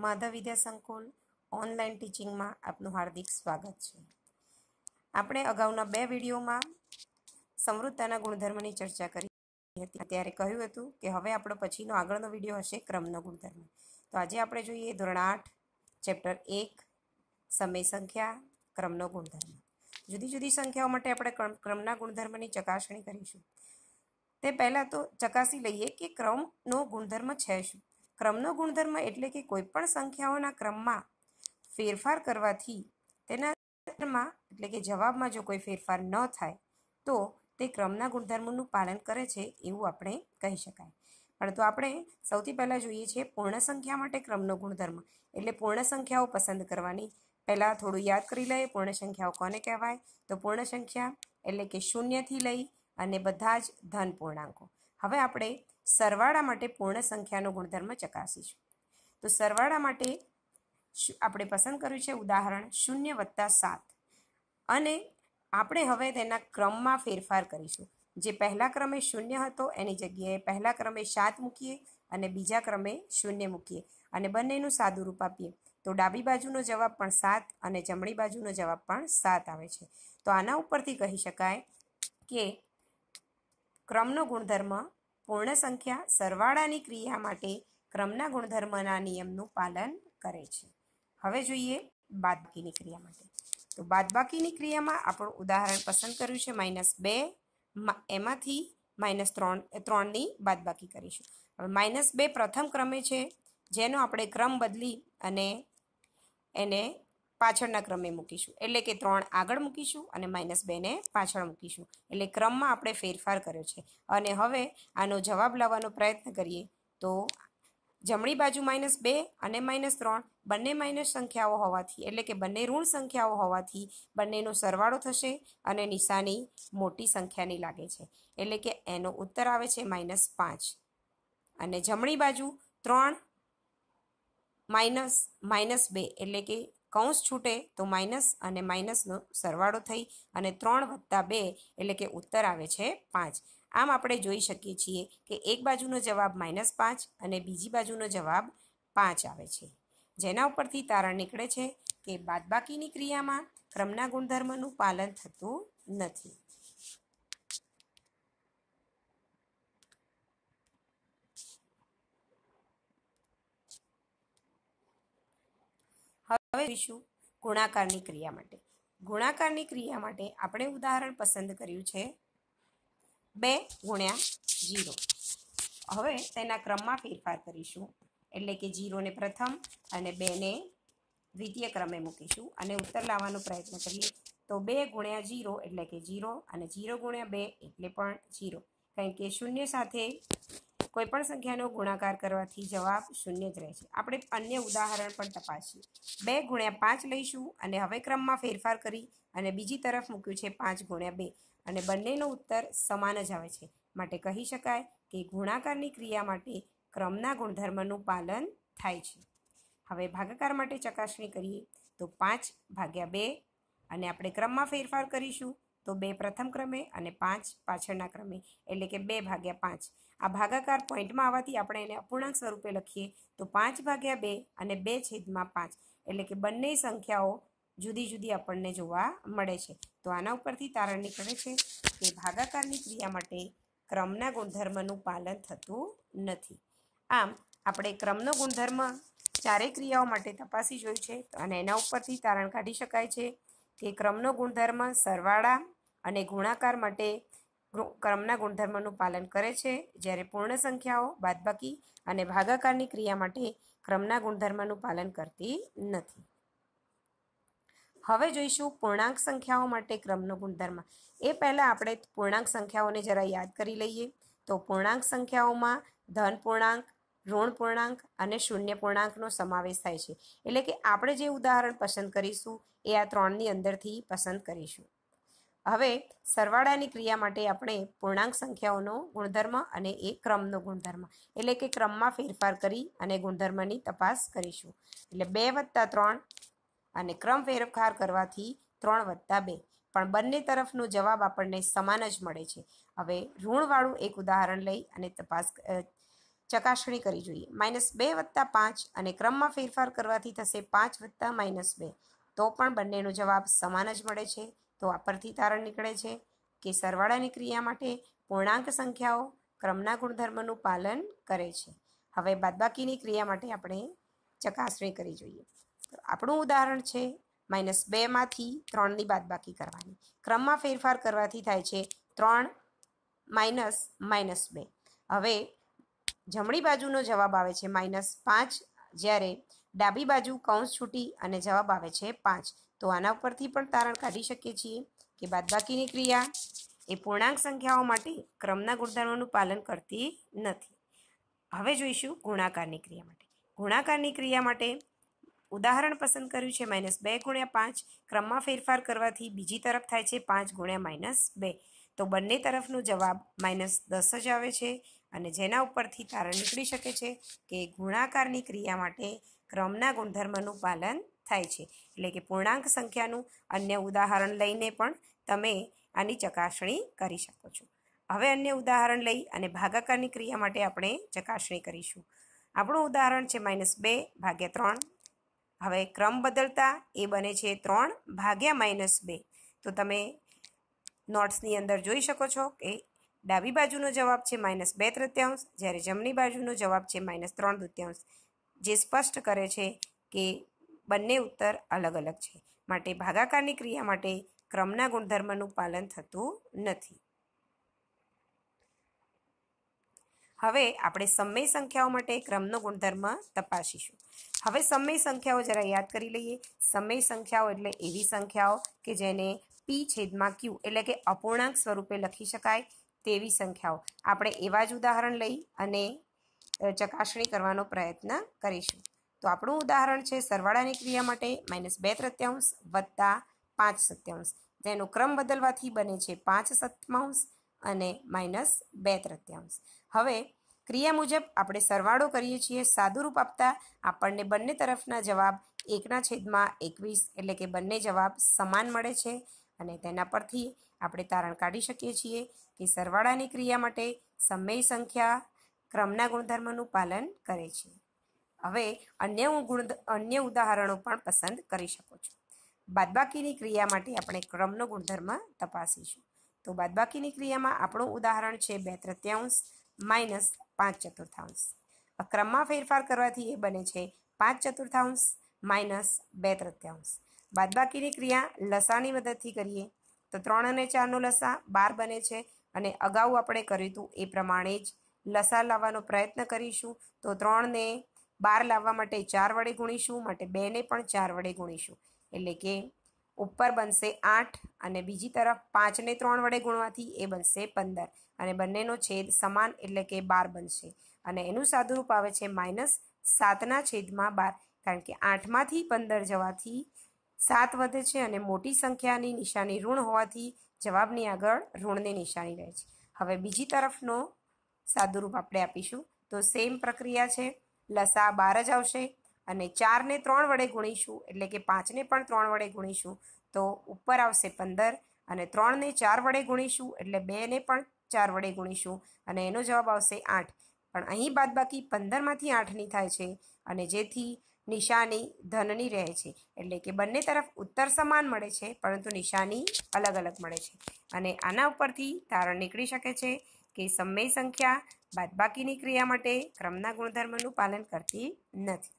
માધવ વિદ્યા સંકુલ ઓનલાઈન ટીચિંગમાં આપનું હાર્દિક સ્વાગત છે આપણે અગાઉના બે વિડીયોમાં સમૃદ્ધતાના ગુણધર્મની ચર્ચા કરી હતી ત્યારે કહ્યું હતું કે હવે આપણો પછીનો આગળનો વિડીયો હશે ક્રમનો ગુણધર્મ તો આજે આપણે જોઈએ ધોરણ આઠ ચેપ્ટર એક સમય સંખ્યા ક્રમનો ગુણધર્મ જુદી જુદી સંખ્યાઓ માટે આપણે ક્રમના ગુણધર્મની ચકાસણી કરીશું તે પહેલાં તો ચકાસી લઈએ કે ક્રમનો ગુણધર્મ છે શું ક્રમનો ગુણધર્મ એટલે કે કોઈપણ સંખ્યાઓના ક્રમમાં ફેરફાર કરવાથી તેના એટલે કે જવાબમાં જો કોઈ ફેરફાર ન થાય તો તે ક્રમના ગુણધર્મનું પાલન કરે છે એવું આપણે કહી શકાય પરંતુ આપણે સૌથી પહેલાં જોઈએ છીએ પૂર્ણ સંખ્યા માટે ક્રમનો ગુણધર્મ એટલે પૂર્ણ સંખ્યાઓ પસંદ કરવાની પહેલાં થોડું યાદ કરી લઈએ પૂર્ણ સંખ્યાઓ કોને કહેવાય તો પૂર્ણ સંખ્યા એટલે કે શૂન્યથી લઈ અને બધા જ ધન પૂર્ણાંકો હવે આપણે સરવાળા માટે પૂર્ણ સંખ્યાનો ગુણધર્મ ચકાસીશું તો સરવાળા માટે આપણે પસંદ કર્યું છે ઉદાહરણ શૂન્ય વત્તા સાત અને આપણે હવે તેના ક્રમમાં ફેરફાર કરીશું જે પહેલા ક્રમે શૂન્ય હતો એની જગ્યાએ પહેલા ક્રમે સાત મૂકીએ અને બીજા ક્રમે શૂન્ય મૂકીએ અને બંનેનું સાદું રૂપ આપીએ તો ડાબી બાજુનો જવાબ પણ સાત અને જમણી બાજુનો જવાબ પણ સાત આવે છે તો આના ઉપરથી કહી શકાય કે ક્રમનો ગુણધર્મ પૂર્ણ સંખ્યા સરવાળાની ક્રિયા માટે ક્રમના ગુણધર્મના નિયમનું પાલન કરે છે હવે જોઈએ બાદબાકીની ક્રિયા માટે તો બાદબાકીની ક્રિયામાં આપણું ઉદાહરણ પસંદ કર્યું છે માઇનસ બે એમાંથી માઇનસ ત્રણ ત્રણની બાદબાકી કરીશું હવે માઇનસ બે પ્રથમ ક્રમે છે જેનો આપણે ક્રમ બદલી અને એને પાછળના ક્રમે મૂકીશું એટલે કે ત્રણ આગળ મૂકીશું અને માઇનસ બેને પાછળ મૂકીશું એટલે ક્રમમાં આપણે ફેરફાર કર્યો છે અને હવે આનો જવાબ લાવવાનો પ્રયત્ન કરીએ તો જમણી બાજુ માઇનસ બે અને માઇનસ ત્રણ બંને માઇનસ સંખ્યાઓ હોવાથી એટલે કે બંને ઋણ સંખ્યાઓ હોવાથી બંનેનો સરવાળો થશે અને નિશાની મોટી સંખ્યાની લાગે છે એટલે કે એનો ઉત્તર આવે છે માઇનસ પાંચ અને જમણી બાજુ ત્રણ માઇનસ માઇનસ બે એટલે કે કૌંસ છૂટે તો માઇનસ અને માઇનસનો સરવાળો થઈ અને ત્રણ વત્તા બે એટલે કે ઉત્તર આવે છે પાંચ આમ આપણે જોઈ શકીએ છીએ કે એક બાજુનો જવાબ માઇનસ પાંચ અને બીજી બાજુનો જવાબ પાંચ આવે છે જેના ઉપરથી તારણ નીકળે છે કે બાદબાકીની ક્રિયામાં ક્રમના ગુણધર્મનું પાલન થતું નથી હવે જોઈશું ગુણાકારની ક્રિયા માટે ગુણાકારની ક્રિયા માટે આપણે ઉદાહરણ પસંદ કર્યું છે બે ગુણ્યા જીરો હવે તેના ક્રમમાં ફેરફાર કરીશું એટલે કે જીરોને પ્રથમ અને બેને દ્વિતીય ક્રમે મૂકીશું અને ઉત્તર લાવવાનો પ્રયત્ન કરીએ તો બે ગુણ્યા જીરો એટલે કે જીરો અને જીરો ગુણ્યા બે એટલે પણ જીરો કારણ કે શૂન્ય સાથે કોઈપણ સંખ્યાનો ગુણાકાર કરવાથી જવાબ શૂન્ય જ છે આપણે અન્ય ઉદાહરણ પણ તપાસીએ બે ગુણ્યા પાંચ લઈશું અને હવે ક્રમમાં ફેરફાર કરી અને બીજી તરફ મૂક્યું છે પાંચ ગુણ્યા બે અને બંનેનો ઉત્તર સમાન જ આવે છે માટે કહી શકાય કે ગુણાકારની ક્રિયા માટે ક્રમના ગુણધર્મનું પાલન થાય છે હવે ભાગાકાર માટે ચકાસણી કરીએ તો પાંચ ભાગ્યા બે અને આપણે ક્રમમાં ફેરફાર કરીશું તો બે પ્રથમ ક્રમે અને પાંચ પાછળના ક્રમે એટલે કે બે ભાગ્યા પાંચ આ ભાગાકાર પોઈન્ટમાં આવવાથી આપણે એને અપૂર્ણાંક સ્વરૂપે લખીએ તો પાંચ ભાગ્યા બે અને બે છેદમાં પાંચ એટલે કે બંને સંખ્યાઓ જુદી જુદી આપણને જોવા મળે છે તો આના ઉપરથી તારણ નીકળે છે કે ભાગાકારની ક્રિયા માટે ક્રમના ગુણધર્મનું પાલન થતું નથી આમ આપણે ક્રમનો ગુણધર્મ ચારેય ક્રિયાઓ માટે તપાસી જોયું છે અને એના ઉપરથી તારણ કાઢી શકાય છે કે ક્રમનો ગુણધર્મ સરવાળા અને ગુણાકાર માટે ક્રમના ગુણધર્મનું પાલન કરે છે જ્યારે પૂર્ણ સંખ્યાઓ બાદબાકી અને ભાગાકારની ક્રિયા માટે ક્રમના ગુણધર્મનું પાલન કરતી નથી હવે જોઈશું પૂર્ણાંક સંખ્યાઓ માટે ક્રમનો ગુણધર્મ એ પહેલાં આપણે પૂર્ણાંક સંખ્યાઓને જરા યાદ કરી લઈએ તો પૂર્ણાંક સંખ્યાઓમાં ધન પૂર્ણાંક ઋણ પૂર્ણાંક અને શૂન્ય પૂર્ણાંકનો સમાવેશ થાય છે એટલે કે આપણે જે ઉદાહરણ પસંદ કરીશું એ આ ત્રણની અંદરથી પસંદ કરીશું હવે સરવાળાની ક્રિયા માટે આપણે પૂર્ણાંક સંખ્યાઓનો ગુણધર્મ અને એ ક્રમનો ગુણધર્મ એટલે કે ક્રમમાં ફેરફાર કરી અને ગુણધર્મની તપાસ કરીશું એટલે બે વત્તા ત્રણ અને ક્રમ ફેરફાર કરવાથી ત્રણ વત્તા બે પણ બંને તરફનો જવાબ આપણને સમાન જ મળે છે હવે ઋણવાળું એક ઉદાહરણ લઈ અને તપાસ ચકાસણી કરી જોઈએ માઇનસ બે વત્તા પાંચ અને ક્રમમાં ફેરફાર કરવાથી થશે પાંચ વત્તા માઇનસ બે તો પણ બંનેનો જવાબ સમાન જ મળે છે તો આ પરથી તારણ નીકળે છે કે સરવાળાની ક્રિયા માટે પૂર્ણાંક સંખ્યાઓ ક્રમના ગુણધર્મનું પાલન કરે છે હવે બાદબાકીની ક્રિયા માટે આપણે ચકાસણી કરી જોઈએ આપણું ઉદાહરણ છે માઇનસ બેમાંથી ત્રણની બાદબાકી કરવાની ક્રમમાં ફેરફાર કરવાથી થાય છે ત્રણ માઇનસ માઇનસ બે હવે જમણી બાજુનો જવાબ આવે છે માઇનસ પાંચ જ્યારે ડાબી બાજુ કૌંસ છૂટી અને જવાબ આવે છે પાંચ તો આના ઉપરથી પણ તારણ કાઢી શકીએ છીએ કે બાદબાકીની ક્રિયા એ પૂર્ણાંક સંખ્યાઓ માટે ક્રમના ગુણધર્મોનું પાલન કરતી નથી હવે જોઈશું ગુણાકારની ક્રિયા માટે ગુણાકારની ક્રિયા માટે ઉદાહરણ પસંદ કર્યું છે માઇનસ બે ગુણ્યા પાંચ ક્રમમાં ફેરફાર કરવાથી બીજી તરફ થાય છે પાંચ ગુણ્યા માઇનસ બે તો બંને તરફનો જવાબ માઇનસ દસ જ આવે છે અને જેના ઉપરથી તારણ નીકળી શકે છે કે ગુણાકારની ક્રિયા માટે ક્રમના ગુણધર્મનું પાલન થાય છે એટલે કે પૂર્ણાંક સંખ્યાનું અન્ય ઉદાહરણ લઈને પણ તમે આની ચકાસણી કરી શકો છો હવે અન્ય ઉદાહરણ લઈ અને ભાગાકારની ક્રિયા માટે આપણે ચકાસણી કરીશું આપણું ઉદાહરણ છે માઇનસ બે ભાગ્યા ત્રણ હવે ક્રમ બદલતા એ બને છે ત્રણ ભાગ્યા માઇનસ બે તો તમે નોટ્સની અંદર જોઈ શકો છો કે ડાબી બાજુનો જવાબ છે માઇનસ બે તૃત્યાંશ જ્યારે જમણી બાજુનો જવાબ છે માઇનસ ત્રણ દૃત્યાંશ જે સ્પષ્ટ કરે છે કે બંને ઉત્તર અલગ અલગ છે માટે ભાગાકારની ક્રિયા માટે ક્રમના ગુણધર્મનું પાલન થતું નથી હવે આપણે સમય સંખ્યાઓ માટે ક્રમનો ગુણધર્મ તપાસીશું હવે સમય સંખ્યાઓ જરા યાદ કરી લઈએ સમય સંખ્યાઓ એટલે એવી સંખ્યાઓ કે જેને પી છેદમાં ક્યુ એટલે કે અપૂર્ણાંક સ્વરૂપે લખી શકાય તેવી સંખ્યાઓ આપણે એવા જ ઉદાહરણ લઈ અને ચકાસણી કરવાનો પ્રયત્ન કરીશું તો આપણું ઉદાહરણ છે સરવાળાની ક્રિયા માટે માઇનસ બે તૃત્યાંશ વત્તા પાંચ સત્યાંશ જેનો ક્રમ બદલવાથી બને છે પાંચ સત્યાંશ અને માઇનસ બે તૃત્યાંશ હવે ક્રિયા મુજબ આપણે સરવાળો કરીએ છીએ સાદુરૂપ આપતા આપણને બંને તરફના જવાબ એકના છેદમાં એકવીસ એટલે કે બંને જવાબ સમાન મળે છે અને તેના પરથી આપણે તારણ કાઢી શકીએ છીએ કે સરવાળાની ક્રિયા માટે સમય સંખ્યા ક્રમના ગુણધર્મનું પાલન કરે છે હવે અન્ય ગુણ અન્ય ઉદાહરણો પણ પસંદ કરી શકો છો બાદબાકીની ક્રિયા માટે આપણે ક્રમનો ગુણધર્મ તપાસીશું તો બાદબાકીની ક્રિયામાં આપણું ઉદાહરણ છે બે તૃત્યાંશ માઇનસ પાંચ ચતુર્થાંશ ક્રમમાં ફેરફાર કરવાથી એ બને છે પાંચ ચતુર્થાંશ માઇનસ બે તૃત્યાંશ બાદબાકીની ક્રિયા લસાની મદદથી કરીએ તો ત્રણ અને ચારનો લસા બાર બને છે અને અગાઉ આપણે કર્યું હતું એ પ્રમાણે જ લસા લાવવાનો પ્રયત્ન કરીશું તો ત્રણને બાર લાવવા માટે ચાર વડે ગુણીશું માટે બેને પણ ચાર વડે ગુણીશું એટલે કે ઉપર બનશે આઠ અને બીજી તરફ પાંચને ત્રણ વડે ગુણવાથી એ બનશે પંદર અને બંનેનો છેદ સમાન એટલે કે બાર બનશે અને એનું સાદુરૂપ આવે છે માઇનસ સાતના છેદમાં બાર કારણ કે આઠમાંથી પંદર જવાથી સાત વધે છે અને મોટી સંખ્યાની નિશાની ઋણ હોવાથી જવાબની આગળ ઋણની નિશાની રહે છે હવે બીજી તરફનો સાદુરૂપ આપણે આપીશું તો સેમ પ્રક્રિયા છે લસા બાર જ આવશે અને ચારને ત્રણ વડે ગુણીશું એટલે કે પાંચને પણ ત્રણ વડે ગુણીશું તો ઉપર આવશે પંદર અને ત્રણને ચાર વડે ગુણીશું એટલે બેને પણ ચાર વડે ગુણીશું અને એનો જવાબ આવશે આઠ પણ અહીં બાદ બાકી પંદરમાંથી આઠની થાય છે અને જેથી નિશાની ધનની રહે છે એટલે કે બંને તરફ ઉત્તર સમાન મળે છે પરંતુ નિશાની અલગ અલગ મળે છે અને આના ઉપરથી તારણ નીકળી શકે છે કે સમય સંખ્યા બાદબાકીની ક્રિયા માટે ક્રમના ગુણધર્મનું પાલન કરતી નથી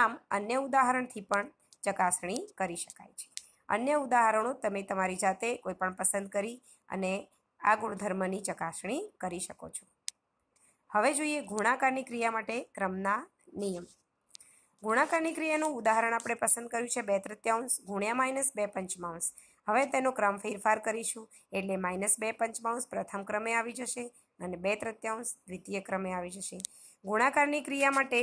આમ અન્ય ઉદાહરણથી પણ ચકાસણી કરી શકાય છે અન્ય ઉદાહરણો તમે તમારી જાતે કોઈ પણ પસંદ કરી અને આ ગુણધર્મની ચકાસણી કરી શકો છો હવે જોઈએ ગુણાકારની ક્રિયા માટે ક્રમના નિયમ ગુણાકારની ક્રિયાનું ઉદાહરણ આપણે પસંદ કર્યું છે બે તૃત્યાંશ ગુણ્યા માઇનસ બે પંચમાંશ હવે તેનો ક્રમ ફેરફાર કરીશું એટલે માઇનસ બે પંચમાંશ પ્રથમ ક્રમે આવી જશે અને બે તૃત્યાંશ દ્વિતીય ક્રમે આવી જશે ગુણાકારની ક્રિયા માટે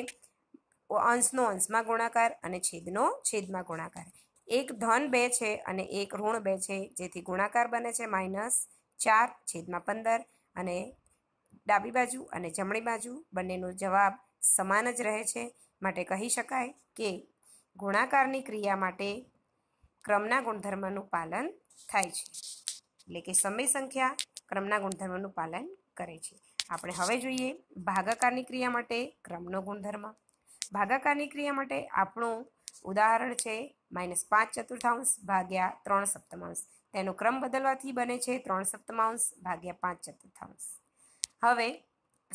અંશનો અંશમાં ગુણાકાર અને છેદનો છેદમાં ગુણાકાર એક ધન બે છે અને એક ઋણ બે છે જેથી ગુણાકાર બને છે માઇનસ ચાર છેદમાં પંદર અને ડાબી બાજુ અને જમણી બાજુ બંનેનો જવાબ સમાન જ રહે છે માટે કહી શકાય કે ગુણાકારની ક્રિયા માટે ક્રમના ગુણધર્મનું પાલન થાય છે એટલે કે સમય સંખ્યા ક્રમના ગુણધર્મનું પાલન કરે છે આપણે હવે જોઈએ ભાગાકારની ક્રિયા માટે ક્રમનો ગુણધર્મ ભાગાકારની ક્રિયા માટે આપણું ઉદાહરણ છે માઇનસ પાંચ ચતુર્થાંશ ભાગ્યા ત્રણ સપ્તમાંશ તેનો ક્રમ બદલવાથી બને છે ત્રણ સપ્તમાંશ ભાગ્યા પાંચ ચતુર્થાંશ હવે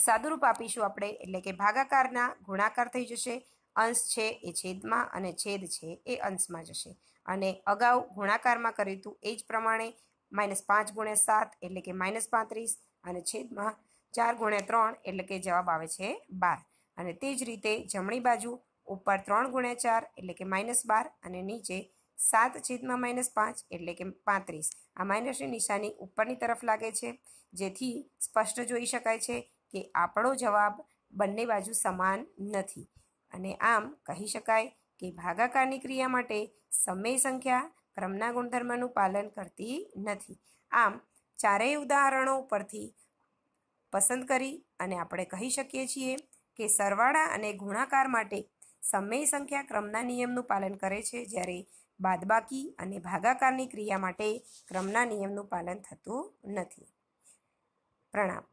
સાદુરૂપ આપીશું આપણે એટલે કે ભાગાકારના ગુણાકાર થઈ જશે અંશ છે એ છેદમાં અને છેદ છે એ અંશમાં જશે અને અગાઉ ગુણાકારમાં કર્યું હતું એ જ પ્રમાણે માઇનસ પાંચ ગુણ્યા સાત એટલે કે માઇનસ પાંત્રીસ અને છેદમાં ચાર ગુણ્યા ત્રણ એટલે કે જવાબ આવે છે બાર અને તે જ રીતે જમણી બાજુ ઉપર ત્રણ ગુણ્યા ચાર એટલે કે માઇનસ બાર અને નીચે સાત છેદમાં માઇનસ પાંચ એટલે કે પાંત્રીસ આ માઇનસની નિશાની ઉપરની તરફ લાગે છે જેથી સ્પષ્ટ જોઈ શકાય છે કે આપણો જવાબ બંને બાજુ સમાન નથી અને આમ કહી શકાય કે ભાગાકારની ક્રિયા માટે સમય સંખ્યા ક્રમના ગુણધર્મનું પાલન કરતી નથી આમ ચારેય ઉદાહરણો ઉપરથી પસંદ કરી અને આપણે કહી શકીએ છીએ કે સરવાળા અને ગુણાકાર માટે સમય સંખ્યા ક્રમના નિયમનું પાલન કરે છે જ્યારે બાદબાકી અને ભાગાકારની ક્રિયા માટે ક્રમના નિયમનું પાલન થતું નથી પ્રણામ